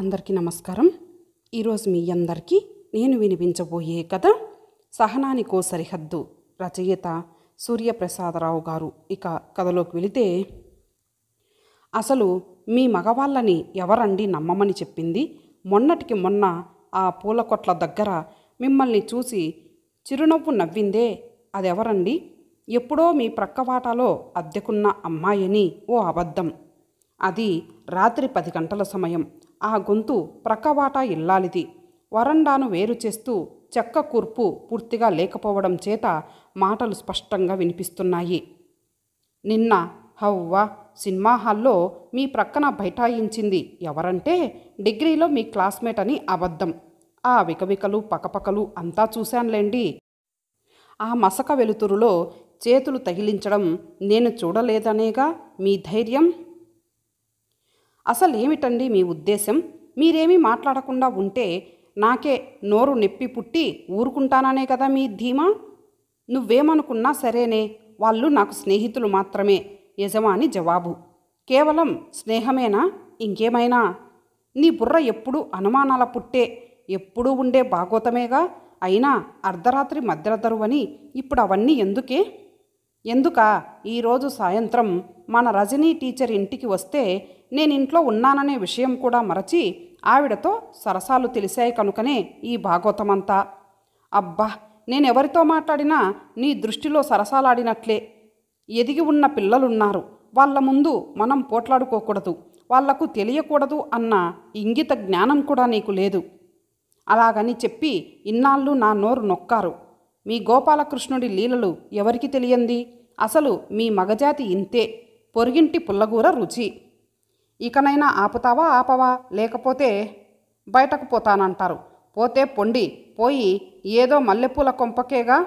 అందరికీ నమస్కారం ఈరోజు మీ అందరికీ నేను వినిపించబోయే కథ సహనానికో సరిహద్దు రచయిత సూర్యప్రసాదరావు గారు ఇక కథలోకి వెళితే అసలు మీ మగవాళ్ళని ఎవరండి నమ్మమని చెప్పింది మొన్నటికి మొన్న ఆ పూలకొట్ల దగ్గర మిమ్మల్ని చూసి చిరునవ్వు నవ్విందే అదెవరండి ఎప్పుడో మీ ప్రక్కవాటాలో అద్దెకున్న అమ్మాయిని ఓ అబద్ధం అది రాత్రి పది గంటల సమయం ఆ గొంతు ప్రక్కవాటా ఇల్లాలిది వరండాను వేరు చేస్తూ చెక్క కూర్పు పూర్తిగా లేకపోవడం చేత మాటలు స్పష్టంగా వినిపిస్తున్నాయి నిన్న హవ్వ సినిమా హాల్లో మీ ప్రక్కన బైఠాయించింది ఎవరంటే డిగ్రీలో మీ క్లాస్మేట్ అని అబద్ధం ఆ వికవికలు పకపకలు అంతా చూశానులేండి ఆ మసక వెలుతురులో చేతులు తగిలించడం నేను చూడలేదనేగా మీ ధైర్యం అసలు ఏమిటండి మీ ఉద్దేశం మీరేమీ మాట్లాడకుండా ఉంటే నాకే నోరు నెప్పి పుట్టి ఊరుకుంటాననే కదా మీ ధీమా నువ్వేమనుకున్నా సరేనే వాళ్ళు నాకు స్నేహితులు మాత్రమే యజమాని జవాబు కేవలం స్నేహమేనా ఇంకేమైనా నీ బుర్ర ఎప్పుడు అనుమానాల పుట్టే ఎప్పుడూ ఉండే భాగోతమేగా అయినా అర్ధరాత్రి మధ్యరధరువని ఇప్పుడు అవన్నీ ఎందుకే ఎందుక ఈరోజు సాయంత్రం మన రజనీ టీచర్ ఇంటికి వస్తే నేను ఇంట్లో ఉన్నాననే విషయం కూడా మరచి ఆవిడతో సరసాలు తెలిసాయి కనుకనే ఈ భాగవతమంతా అబ్బా నేనెవరితో మాట్లాడినా నీ దృష్టిలో సరసాలాడినట్లే ఎదిగి ఉన్న పిల్లలున్నారు వాళ్ళ ముందు మనం పోట్లాడుకోకూడదు వాళ్లకు తెలియకూడదు అన్న ఇంగిత జ్ఞానం కూడా నీకు లేదు అలాగని చెప్పి ఇన్నాళ్ళు నా నోరు నొక్కారు మీ గోపాలకృష్ణుడి లీలలు ఎవరికి తెలియంది అసలు మీ మగజాతి ఇంతే పొరిగింటి పుల్లగూర రుచి ఇకనైనా ఆపుతావా ఆపవా లేకపోతే బయటకు పోతానంటారు పోతే పొండి పోయి ఏదో మల్లెపూల కొంపకేగా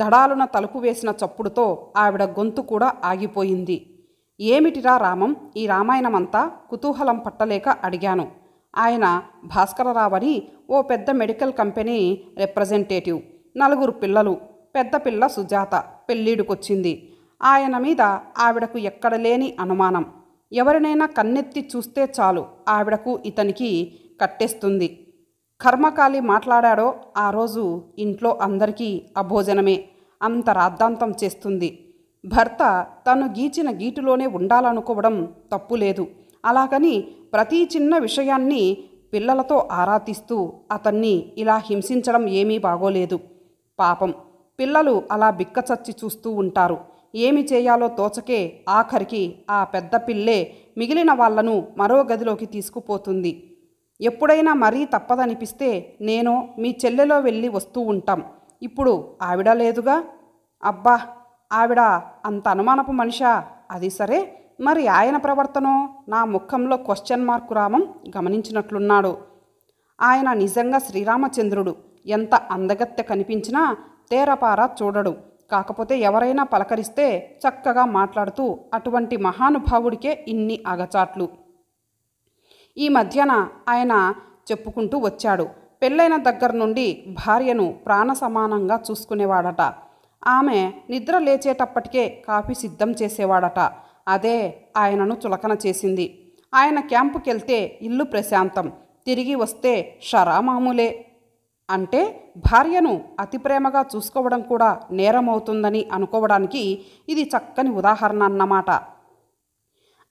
దడాలున తలుపు వేసిన చప్పుడుతో ఆవిడ గొంతు కూడా ఆగిపోయింది ఏమిటిరా రామం ఈ రామాయణమంతా కుతూహలం పట్టలేక అడిగాను ఆయన భాస్కరరావని ఓ పెద్ద మెడికల్ కంపెనీ రిప్రజెంటేటివ్ నలుగురు పిల్లలు పెద్ద పిల్ల సుజాత పెళ్ళీడుకొచ్చింది ఆయన మీద ఆవిడకు ఎక్కడలేని అనుమానం ఎవరినైనా కన్నెత్తి చూస్తే చాలు ఆవిడకు ఇతనికి కట్టేస్తుంది కర్మకాలి మాట్లాడాడో ఆ రోజు ఇంట్లో అందరికీ అభోజనమే అంత రాద్ధాంతం చేస్తుంది భర్త తను గీచిన గీటులోనే ఉండాలనుకోవడం తప్పులేదు అలాగని ప్రతి చిన్న విషయాన్ని పిల్లలతో ఆరాధిస్తూ అతన్ని ఇలా హింసించడం ఏమీ బాగోలేదు పాపం పిల్లలు అలా బిక్కచచ్చి చూస్తూ ఉంటారు ఏమి చేయాలో తోచకే ఆఖరికి ఆ పెద్ద పిల్లే మిగిలిన వాళ్లను మరో గదిలోకి తీసుకుపోతుంది ఎప్పుడైనా మరీ తప్పదనిపిస్తే నేను మీ చెల్లెలో వెళ్ళి వస్తూ ఉంటాం ఇప్పుడు ఆవిడ లేదుగా అబ్బా ఆవిడ అంత అనుమానపు మనిషా అది సరే మరి ఆయన ప్రవర్తనో నా ముఖంలో క్వశ్చన్ మార్కు రామం గమనించినట్లున్నాడు ఆయన నిజంగా శ్రీరామచంద్రుడు ఎంత అందగత్తె కనిపించినా తేరపారా చూడడు కాకపోతే ఎవరైనా పలకరిస్తే చక్కగా మాట్లాడుతూ అటువంటి మహానుభావుడికే ఇన్ని అగచాట్లు ఈ మధ్యన ఆయన చెప్పుకుంటూ వచ్చాడు పెళ్ళైన దగ్గర నుండి భార్యను ప్రాణ సమానంగా చూసుకునేవాడట ఆమె నిద్ర లేచేటప్పటికే కాఫీ సిద్ధం చేసేవాడట అదే ఆయనను చులకన చేసింది ఆయన క్యాంపుకెళ్తే ఇల్లు ప్రశాంతం తిరిగి వస్తే షరామామూలే అంటే భార్యను అతి ప్రేమగా చూసుకోవడం కూడా నేరమవుతుందని అనుకోవడానికి ఇది చక్కని ఉదాహరణ అన్నమాట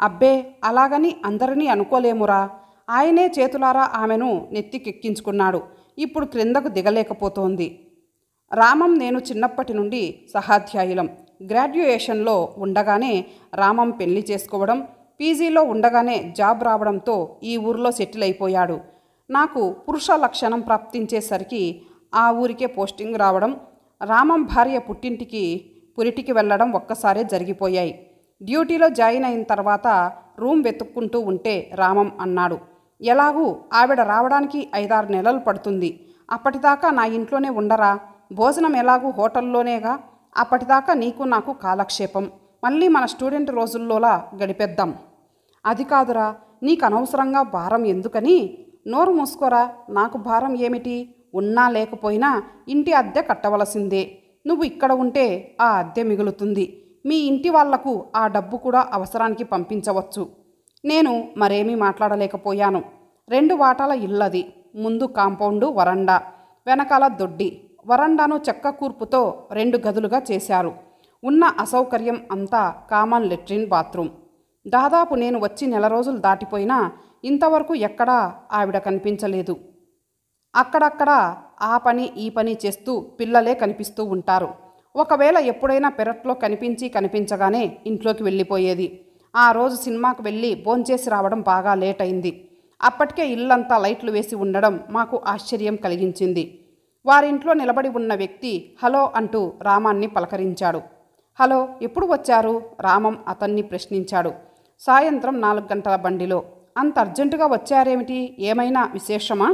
అబ్బే అలాగని అందరినీ అనుకోలేమురా ఆయనే చేతులారా ఆమెను నెత్తికెక్కించుకున్నాడు ఇప్పుడు క్రిందకు దిగలేకపోతోంది రామం నేను చిన్నప్పటి నుండి సహాధ్యాయులం గ్రాడ్యుయేషన్లో ఉండగానే రామం పెళ్లి చేసుకోవడం పీజీలో ఉండగానే జాబ్ రావడంతో ఈ ఊర్లో సెటిల్ అయిపోయాడు నాకు పురుష లక్షణం ప్రాప్తించేసరికి ఆ ఊరికే పోస్టింగ్ రావడం రామం భార్య పుట్టింటికి పురిటికి వెళ్ళడం ఒక్కసారే జరిగిపోయాయి డ్యూటీలో జాయిన్ అయిన తర్వాత రూమ్ వెతుక్కుంటూ ఉంటే రామం అన్నాడు ఎలాగూ ఆవిడ రావడానికి ఐదారు నెలలు పడుతుంది అప్పటిదాకా నా ఇంట్లోనే ఉండరా భోజనం ఎలాగూ హోటల్లోనేగా అప్పటిదాకా నీకు నాకు కాలక్షేపం మళ్ళీ మన స్టూడెంట్ రోజుల్లోలా గడిపేద్దాం అది కాదురా నీకు అనవసరంగా భారం ఎందుకని నోరు మూసుకోరా నాకు భారం ఏమిటి ఉన్నా లేకపోయినా ఇంటి అద్దె కట్టవలసిందే నువ్వు ఇక్కడ ఉంటే ఆ అద్దె మిగులుతుంది మీ ఇంటి వాళ్లకు ఆ డబ్బు కూడా అవసరానికి పంపించవచ్చు నేను మరేమీ మాట్లాడలేకపోయాను రెండు వాటాల ఇల్లది ముందు కాంపౌండు వరండా వెనకాల దొడ్డి వరండాను చెక్క కూర్పుతో రెండు గదులుగా చేశారు ఉన్న అసౌకర్యం అంతా కామన్ లెట్రిన్ బాత్రూమ్ దాదాపు నేను వచ్చి నెల రోజులు దాటిపోయినా ఇంతవరకు ఎక్కడా ఆవిడ కనిపించలేదు అక్కడక్కడ ఆ పని ఈ పని చేస్తూ పిల్లలే కనిపిస్తూ ఉంటారు ఒకవేళ ఎప్పుడైనా పెరట్లో కనిపించి కనిపించగానే ఇంట్లోకి వెళ్ళిపోయేది ఆ రోజు సినిమాకు వెళ్ళి భోంచేసి రావడం బాగా లేట్ అయింది అప్పటికే ఇల్లంతా లైట్లు వేసి ఉండడం మాకు ఆశ్చర్యం కలిగించింది వారింట్లో నిలబడి ఉన్న వ్యక్తి హలో అంటూ రామాన్ని పలకరించాడు హలో ఎప్పుడు వచ్చారు రామం అతన్ని ప్రశ్నించాడు సాయంత్రం నాలుగు గంటల బండిలో అంత అర్జెంటుగా వచ్చారేమిటి ఏమైనా విశేషమా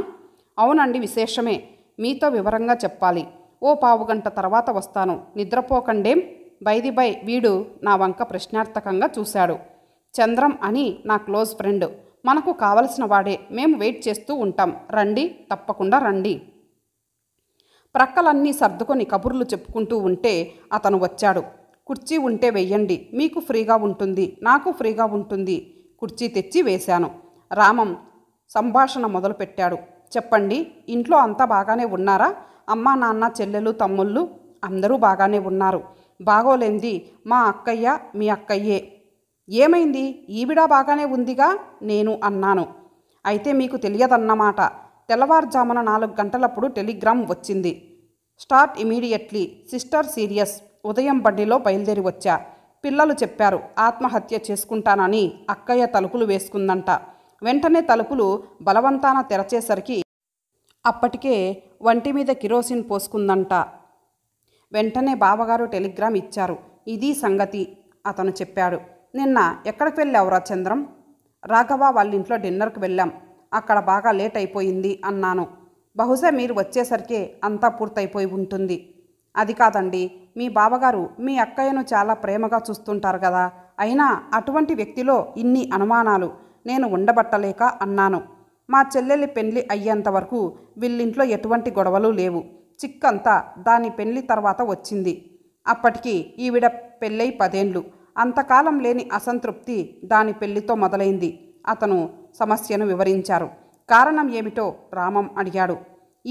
అవునండి విశేషమే మీతో వివరంగా చెప్పాలి ఓ పావు గంట తర్వాత వస్తాను నిద్రపోకండేం బైది బై వీడు నా వంక ప్రశ్నార్థకంగా చూశాడు చంద్రం అని నా క్లోజ్ ఫ్రెండ్ మనకు కావలసిన వాడే మేము వెయిట్ చేస్తూ ఉంటాం రండి తప్పకుండా రండి ప్రక్కలన్నీ సర్దుకొని కబుర్లు చెప్పుకుంటూ ఉంటే అతను వచ్చాడు కుర్చీ ఉంటే వెయ్యండి మీకు ఫ్రీగా ఉంటుంది నాకు ఫ్రీగా ఉంటుంది కుర్చీ తెచ్చి వేశాను రామం సంభాషణ మొదలుపెట్టాడు చెప్పండి ఇంట్లో అంతా బాగానే ఉన్నారా అమ్మ నాన్న చెల్లెలు తమ్ముళ్ళు అందరూ బాగానే ఉన్నారు బాగోలేంది మా అక్కయ్య మీ అక్కయ్యే ఏమైంది ఈవిడ బాగానే ఉందిగా నేను అన్నాను అయితే మీకు తెలియదన్నమాట తెల్లవారుజామున నాలుగు గంటలప్పుడు టెలిగ్రామ్ వచ్చింది స్టార్ట్ ఇమీడియట్లీ సిస్టర్ సీరియస్ ఉదయం బండిలో బయలుదేరి వచ్చా పిల్లలు చెప్పారు ఆత్మహత్య చేసుకుంటానని అక్కయ్య తలుపులు వేసుకుందంట వెంటనే తలుపులు బలవంతాన తెరచేసరికి అప్పటికే వంటి మీద కిరోసిన్ పోసుకుందంట వెంటనే బావగారు టెలిగ్రామ్ ఇచ్చారు ఇది సంగతి అతను చెప్పాడు నిన్న ఎక్కడికి వెళ్ళావురా చంద్రం రాఘవ వాళ్ళ ఇంట్లో డిన్నర్కి వెళ్ళాం అక్కడ బాగా లేట్ అయిపోయింది అన్నాను బహుశా మీరు వచ్చేసరికి అంతా పూర్తయిపోయి ఉంటుంది అది కాదండి మీ బావగారు మీ అక్కయ్యను చాలా ప్రేమగా చూస్తుంటారు కదా అయినా అటువంటి వ్యక్తిలో ఇన్ని అనుమానాలు నేను ఉండబట్టలేక అన్నాను మా చెల్లెలి పెళ్లి అయ్యేంత వరకు వీళ్ళింట్లో ఎటువంటి గొడవలు లేవు చిక్కంతా దాని పెళ్లి తర్వాత వచ్చింది అప్పటికి ఈవిడ పెళ్ళై పదేండ్లు అంతకాలం లేని అసంతృప్తి దాని పెళ్లితో మొదలైంది అతను సమస్యను వివరించారు కారణం ఏమిటో రామం అడిగాడు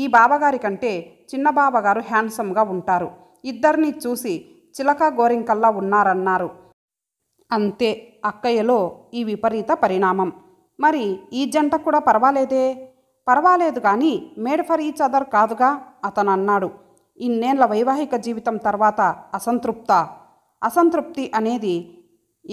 ఈ బావగారి కంటే చిన్న బాబగారు హ్యాండ్సమ్గా ఉంటారు ఇద్దరిని చూసి చిలక గోరింకల్లా ఉన్నారన్నారు అంతే అక్కయ్యలో ఈ విపరీత పరిణామం మరి ఈ జంట కూడా పర్వాలేదే పర్వాలేదు కానీ మేడ్ ఫర్ ఈచ్ అదర్ కాదుగా అతను అన్నాడు ఇన్నేళ్ల వైవాహిక జీవితం తర్వాత అసంతృప్త అసంతృప్తి అనేది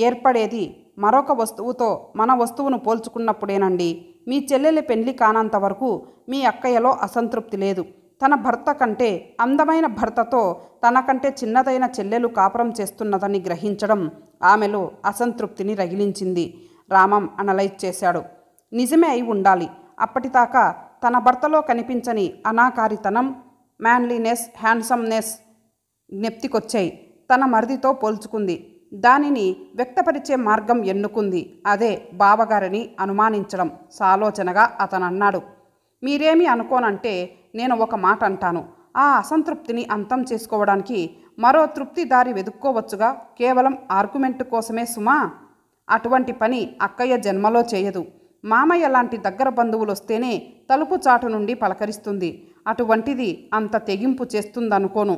ఏర్పడేది మరొక వస్తువుతో మన వస్తువును పోల్చుకున్నప్పుడేనండి మీ చెల్లెలి పెళ్లి కానంత వరకు మీ అక్కయ్యలో అసంతృప్తి లేదు తన భర్త కంటే అందమైన భర్తతో తనకంటే చిన్నదైన చెల్లెలు కాపురం చేస్తున్నదని గ్రహించడం ఆమెలో అసంతృప్తిని రగిలించింది రామం అనలైజ్ చేశాడు నిజమే అయి ఉండాలి అప్పటిదాకా తన భర్తలో కనిపించని అనాకారితనం మ్యాన్లీనెస్ హ్యాండ్సమ్నెస్ జ్ఞప్తికొచ్చాయి తన మరిదితో పోల్చుకుంది దానిని వ్యక్తపరిచే మార్గం ఎన్నుకుంది అదే బావగారిని అనుమానించడం సాలోచనగా అతనన్నాడు మీరేమి అనుకోనంటే నేను ఒక మాట అంటాను ఆ అసంతృప్తిని అంతం చేసుకోవడానికి మరో తృప్తి దారి వెతుక్కోవచ్చుగా కేవలం ఆర్గ్యుమెంట్ కోసమే సుమా అటువంటి పని అక్కయ్య జన్మలో చేయదు మామయ్య లాంటి దగ్గర బంధువులు వస్తేనే తలుపు చాటు నుండి పలకరిస్తుంది అటువంటిది అంత తెగింపు చేస్తుందనుకోను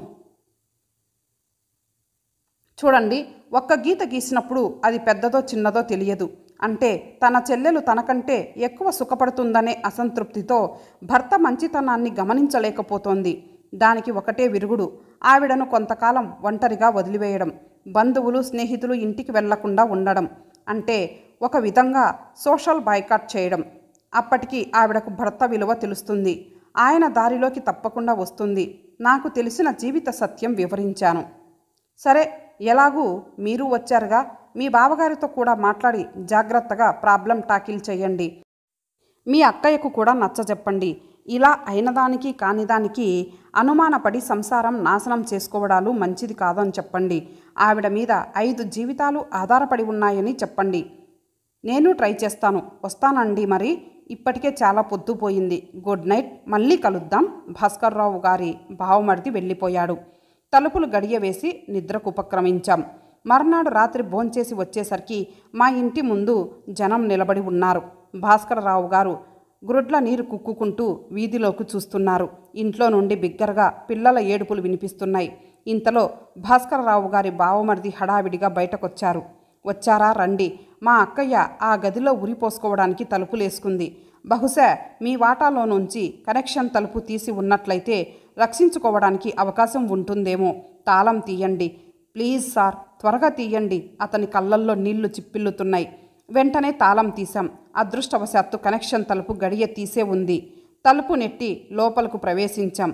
చూడండి ఒక్క గీత గీసినప్పుడు అది పెద్దదో చిన్నదో తెలియదు అంటే తన చెల్లెలు తనకంటే ఎక్కువ సుఖపడుతుందనే అసంతృప్తితో భర్త మంచితనాన్ని గమనించలేకపోతోంది దానికి ఒకటే విరుగుడు ఆవిడను కొంతకాలం ఒంటరిగా వదిలివేయడం బంధువులు స్నేహితులు ఇంటికి వెళ్లకుండా ఉండడం అంటే ఒక విధంగా సోషల్ బాయ్కాట్ చేయడం అప్పటికి ఆవిడకు భర్త విలువ తెలుస్తుంది ఆయన దారిలోకి తప్పకుండా వస్తుంది నాకు తెలిసిన జీవిత సత్యం వివరించాను సరే ఎలాగూ మీరు వచ్చారుగా మీ బావగారితో కూడా మాట్లాడి జాగ్రత్తగా ప్రాబ్లం టాకిల్ చేయండి మీ అక్కయ్యకు కూడా నచ్చ చెప్పండి ఇలా అయినదానికి కానిదానికి అనుమానపడి సంసారం నాశనం చేసుకోవడాలు మంచిది కాదని చెప్పండి ఆవిడ మీద ఐదు జీవితాలు ఆధారపడి ఉన్నాయని చెప్పండి నేను ట్రై చేస్తాను వస్తానండి మరి ఇప్పటికే చాలా పొద్దుపోయింది గుడ్ నైట్ మళ్ళీ కలుద్దాం భాస్కర్రావు గారి బావమడిది వెళ్ళిపోయాడు తలుపులు గడియవేసి నిద్రకు ఉపక్రమించాం మర్నాడు రాత్రి భోంచేసి వచ్చేసరికి మా ఇంటి ముందు జనం నిలబడి ఉన్నారు భాస్కరరావు గారు గ్రుడ్ల నీరు కుక్కుకుంటూ వీధిలోకి చూస్తున్నారు ఇంట్లో నుండి బిగ్గరగా పిల్లల ఏడుపులు వినిపిస్తున్నాయి ఇంతలో భాస్కరరావు గారి బావమరిది హడావిడిగా బయటకొచ్చారు వచ్చారా రండి మా అక్కయ్య ఆ గదిలో ఉరిపోసుకోవడానికి తలుపులేసుకుంది బహుశా మీ వాటాలో నుంచి కనెక్షన్ తలుపు తీసి ఉన్నట్లయితే రక్షించుకోవడానికి అవకాశం ఉంటుందేమో తాళం తీయండి ప్లీజ్ సార్ త్వరగా తీయండి అతని కళ్ళల్లో నీళ్లు చిప్పిల్లుతున్నాయి వెంటనే తాళం తీశాం అదృష్టవశాత్తు కనెక్షన్ తలుపు గడియ తీసే ఉంది తలుపు నెట్టి లోపలకు ప్రవేశించాం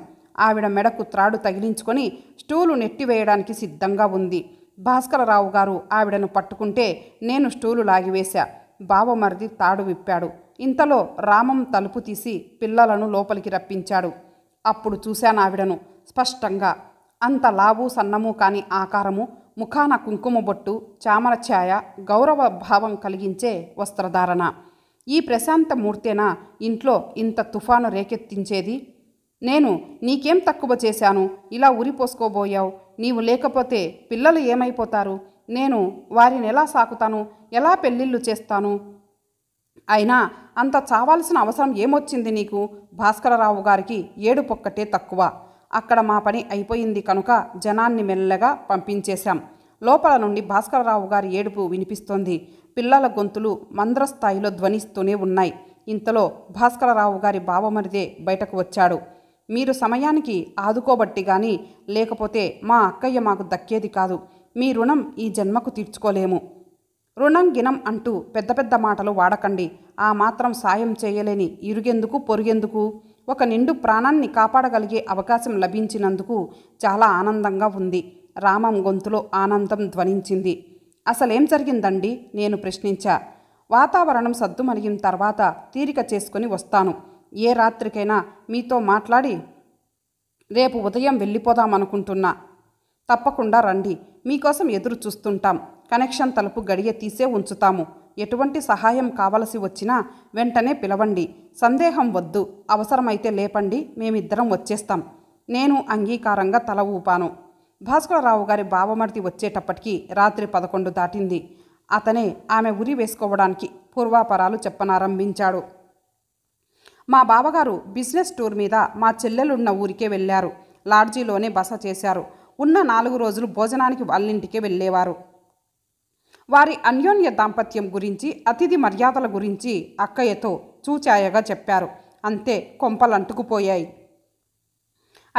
ఆవిడ మెడకు త్రాడు తగిలించుకొని స్టూలు నెట్టివేయడానికి సిద్ధంగా ఉంది భాస్కరరావు గారు ఆవిడను పట్టుకుంటే నేను స్టూలు లాగివేశా బావమరిది తాడు విప్పాడు ఇంతలో రామం తలుపు తీసి పిల్లలను లోపలికి రప్పించాడు అప్పుడు చూశాను ఆవిడను స్పష్టంగా అంత లావు సన్నము కాని ఆకారము ముఖాన కుంకుమ బొట్టు చామర ఛాయ గౌరవ భావం కలిగించే వస్త్రధారణ ఈ ప్రశాంత మూర్తేనా ఇంట్లో ఇంత తుఫాను రేకెత్తించేది నేను నీకేం తక్కువ చేశాను ఇలా ఉరిపోసుకోబోయావు నీవు లేకపోతే పిల్లలు ఏమైపోతారు నేను వారిని ఎలా సాకుతాను ఎలా పెళ్ళిళ్ళు చేస్తాను అయినా అంత చావాల్సిన అవసరం ఏమొచ్చింది నీకు భాస్కరరావు గారికి ఏడు పొక్కటే తక్కువ అక్కడ మా పని అయిపోయింది కనుక జనాన్ని మెల్లగా పంపించేశాం లోపల నుండి భాస్కరరావు గారి ఏడుపు వినిపిస్తోంది పిల్లల గొంతులు మంద్రస్థాయిలో ధ్వనిస్తూనే ఉన్నాయి ఇంతలో భాస్కరరావు గారి బావమరిదే బయటకు వచ్చాడు మీరు సమయానికి ఆదుకోబట్టి కానీ లేకపోతే మా అక్కయ్య మాకు దక్కేది కాదు మీ రుణం ఈ జన్మకు తీర్చుకోలేము రుణం గినం అంటూ పెద్ద పెద్ద మాటలు వాడకండి ఆ మాత్రం సాయం చేయలేని ఇరుగెందుకు పొరుగెందుకు ఒక నిండు ప్రాణాన్ని కాపాడగలిగే అవకాశం లభించినందుకు చాలా ఆనందంగా ఉంది రామం గొంతులో ఆనందం ధ్వనించింది అసలేం జరిగిందండి నేను ప్రశ్నించా వాతావరణం సద్దుమలిగిన తర్వాత తీరిక చేసుకుని వస్తాను ఏ రాత్రికైనా మీతో మాట్లాడి రేపు ఉదయం వెళ్ళిపోదామనుకుంటున్నా తప్పకుండా రండి మీకోసం ఎదురు చూస్తుంటాం కనెక్షన్ తలుపు గడియ తీసే ఉంచుతాము ఎటువంటి సహాయం కావలసి వచ్చినా వెంటనే పిలవండి సందేహం వద్దు అవసరమైతే లేపండి మేమిద్దరం వచ్చేస్తాం నేను అంగీకారంగా తల ఊపాను భాస్కరరావు గారి బావమరిది వచ్చేటప్పటికీ రాత్రి పదకొండు దాటింది అతనే ఆమె ఉరి వేసుకోవడానికి పూర్వాపరాలు చెప్పనారంభించాడు మా బావగారు బిజినెస్ టూర్ మీద మా చెల్లెలున్న ఊరికే వెళ్ళారు లాడ్జీలోనే బస చేశారు ఉన్న నాలుగు రోజులు భోజనానికి వాళ్ళింటికే వెళ్ళేవారు వారి అన్యోన్య దాంపత్యం గురించి అతిథి మర్యాదల గురించి అక్కయ్యతో చూచాయగా చెప్పారు అంతే కొంపలు అంటుకుపోయాయి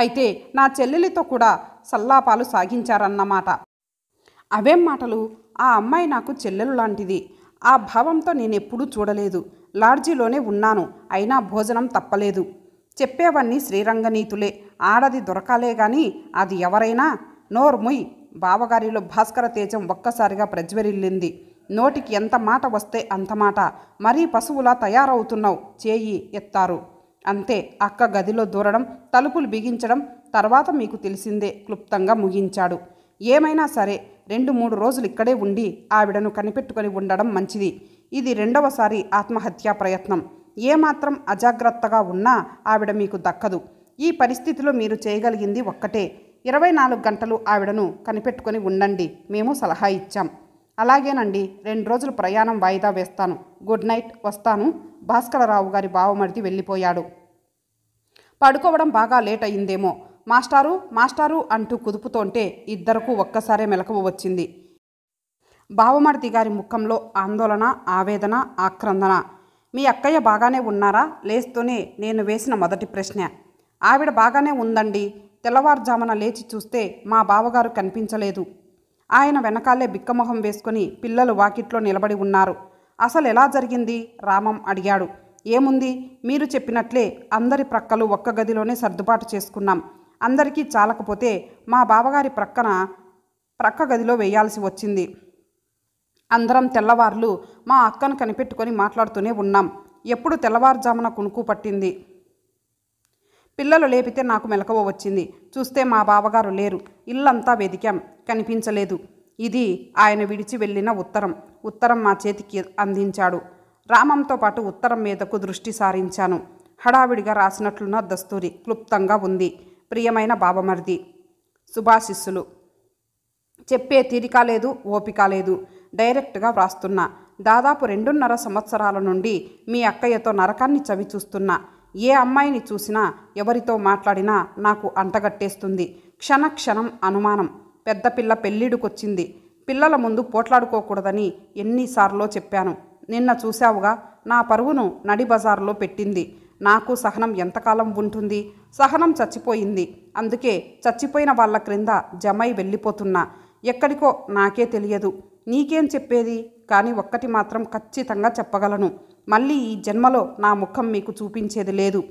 అయితే నా చెల్లెలితో కూడా సల్లాపాలు సాగించారన్నమాట అవేం మాటలు ఆ అమ్మాయి నాకు చెల్లెలు లాంటిది ఆ భావంతో నేనెప్పుడూ చూడలేదు లాడ్జీలోనే ఉన్నాను అయినా భోజనం తప్పలేదు చెప్పేవన్నీ శ్రీరంగనీతులే ఆడది దొరకాలే గాని అది ఎవరైనా నోర్ముయ్ బావగారిలో భాస్కర తేజం ఒక్కసారిగా ప్రజ్వరిల్లింది నోటికి ఎంత మాట వస్తే అంత మాట మరీ పశువులా తయారవుతున్నావు చేయి ఎత్తారు అంతే అక్క గదిలో దూరడం తలుపులు బిగించడం తర్వాత మీకు తెలిసిందే క్లుప్తంగా ముగించాడు ఏమైనా సరే రెండు మూడు రోజులు ఇక్కడే ఉండి ఆవిడను కనిపెట్టుకొని ఉండడం మంచిది ఇది రెండవసారి ఆత్మహత్యా ప్రయత్నం ఏమాత్రం అజాగ్రత్తగా ఉన్నా ఆవిడ మీకు దక్కదు ఈ పరిస్థితిలో మీరు చేయగలిగింది ఒక్కటే ఇరవై నాలుగు గంటలు ఆవిడను కనిపెట్టుకొని ఉండండి మేము సలహా ఇచ్చాం అలాగేనండి రెండు రోజులు ప్రయాణం వాయిదా వేస్తాను గుడ్ నైట్ వస్తాను భాస్కరరావు గారి బావమరిది వెళ్ళిపోయాడు పడుకోవడం బాగా లేట్ అయిందేమో మాస్టారు మాస్టారు అంటూ కుదుపుతోంటే ఇద్దరకు ఒక్కసారే మెలకువ వచ్చింది బావమర్ది గారి ముఖంలో ఆందోళన ఆవేదన ఆక్రందన మీ అక్కయ్య బాగానే ఉన్నారా లేస్తూనే నేను వేసిన మొదటి ప్రశ్న ఆవిడ బాగానే ఉందండి తెల్లవారుజామున లేచి చూస్తే మా బావగారు కనిపించలేదు ఆయన వెనకాలే బిక్కమొహం వేసుకుని పిల్లలు వాకిట్లో నిలబడి ఉన్నారు అసలు ఎలా జరిగింది రామం అడిగాడు ఏముంది మీరు చెప్పినట్లే అందరి ప్రక్కలు ఒక్క గదిలోనే సర్దుబాటు చేసుకున్నాం అందరికీ చాలకపోతే మా బావగారి ప్రక్కన ప్రక్క గదిలో వేయాల్సి వచ్చింది అందరం తెల్లవార్లు మా అక్కను కనిపెట్టుకొని మాట్లాడుతూనే ఉన్నాం ఎప్పుడు తెల్లవారుజామున కునుకు పట్టింది పిల్లలు లేపితే నాకు మెలకువ వచ్చింది చూస్తే మా బావగారు లేరు ఇల్లంతా వెదికాం కనిపించలేదు ఇది ఆయన విడిచి వెళ్ళిన ఉత్తరం ఉత్తరం మా చేతికి అందించాడు రామంతో పాటు ఉత్తరం మీదకు దృష్టి సారించాను హడావిడిగా రాసినట్లున్న దస్తూరి క్లుప్తంగా ఉంది ప్రియమైన బాబమర్ది శుభాశిస్సులు చెప్పే తీరిక లేదు ఓపిక లేదు డైరెక్ట్గా వ్రాస్తున్నా దాదాపు రెండున్నర సంవత్సరాల నుండి మీ అక్కయ్యతో నరకాన్ని చవి చూస్తున్నా ఏ అమ్మాయిని చూసినా ఎవరితో మాట్లాడినా నాకు అంటగట్టేస్తుంది క్షణ క్షణం అనుమానం పెద్ద పిల్ల పెళ్ళిడుకొచ్చింది పిల్లల ముందు పోట్లాడుకోకూడదని ఎన్నిసార్లో చెప్పాను నిన్న చూశావుగా నా పరువును నడి బజార్లో పెట్టింది నాకు సహనం ఎంతకాలం ఉంటుంది సహనం చచ్చిపోయింది అందుకే చచ్చిపోయిన వాళ్ళ క్రింద జమై వెళ్ళిపోతున్నా ఎక్కడికో నాకే తెలియదు నీకేం చెప్పేది కానీ ఒక్కటి మాత్రం ఖచ్చితంగా చెప్పగలను మళ్ళీ ఈ జన్మలో నా ముఖం మీకు చూపించేది లేదు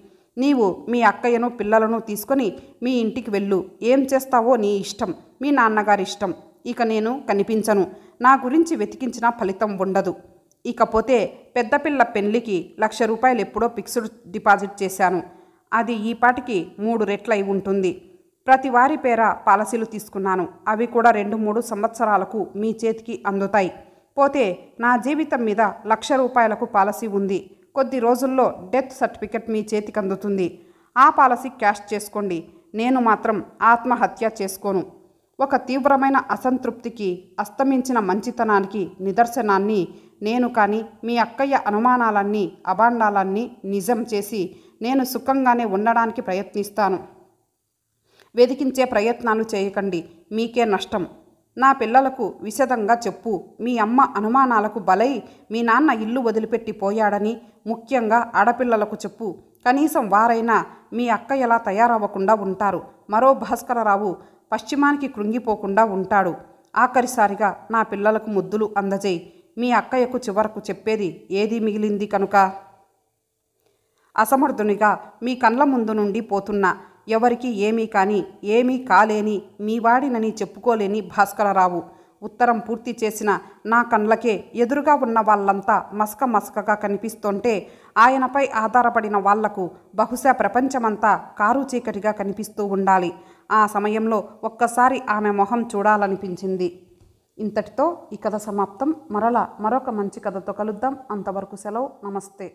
నీవు మీ అక్కయ్యను పిల్లలను తీసుకొని మీ ఇంటికి వెళ్ళు ఏం చేస్తావో నీ ఇష్టం మీ నాన్నగారి ఇష్టం ఇక నేను కనిపించను నా గురించి వెతికించిన ఫలితం ఉండదు ఇకపోతే పెద్దపిల్ల పెళ్లికి లక్ష రూపాయలు ఎప్పుడో ఫిక్స్డ్ డిపాజిట్ చేశాను అది ఈ పాటికి మూడు రెట్లై ఉంటుంది ప్రతి వారి పేర పాలసీలు తీసుకున్నాను అవి కూడా రెండు మూడు సంవత్సరాలకు మీ చేతికి అందుతాయి పోతే నా జీవితం మీద లక్ష రూపాయలకు పాలసీ ఉంది కొద్ది రోజుల్లో డెత్ సర్టిఫికెట్ మీ చేతికి అందుతుంది ఆ పాలసీ క్యాష్ చేసుకోండి నేను మాత్రం ఆత్మహత్య చేసుకోను ఒక తీవ్రమైన అసంతృప్తికి అస్తమించిన మంచితనానికి నిదర్శనాన్ని నేను కానీ మీ అక్కయ్య అనుమానాలన్నీ అభాండాలన్నీ నిజం చేసి నేను సుఖంగానే ఉండడానికి ప్రయత్నిస్తాను వెదికించే ప్రయత్నాలు చేయకండి మీకే నష్టం నా పిల్లలకు విశదంగా చెప్పు మీ అమ్మ అనుమానాలకు బలై మీ నాన్న ఇల్లు వదిలిపెట్టి పోయాడని ముఖ్యంగా ఆడపిల్లలకు చెప్పు కనీసం వారైనా మీ అక్క ఎలా తయారవ్వకుండా ఉంటారు మరో భాస్కరరావు పశ్చిమానికి కృంగిపోకుండా ఉంటాడు ఆఖరిసారిగా నా పిల్లలకు ముద్దులు అందజేయి మీ అక్కయ్యకు చివరకు చెప్పేది ఏది మిగిలింది కనుక అసమర్థునిగా మీ కండ్ల ముందు నుండి పోతున్న ఎవరికి ఏమీ కాని ఏమీ కాలేని మీవాడినని చెప్పుకోలేని భాస్కరరావు ఉత్తరం పూర్తి చేసిన నా కండ్లకే ఎదురుగా ఉన్న వాళ్ళంతా మస్క మస్కగా కనిపిస్తుంటే ఆయనపై ఆధారపడిన వాళ్లకు బహుశా ప్రపంచమంతా కారు చీకటిగా కనిపిస్తూ ఉండాలి ఆ సమయంలో ఒక్కసారి ఆమె మొహం చూడాలనిపించింది ఇంతటితో ఈ కథ సమాప్తం మరలా మరొక మంచి కథతో కలుద్దాం అంతవరకు సెలవు నమస్తే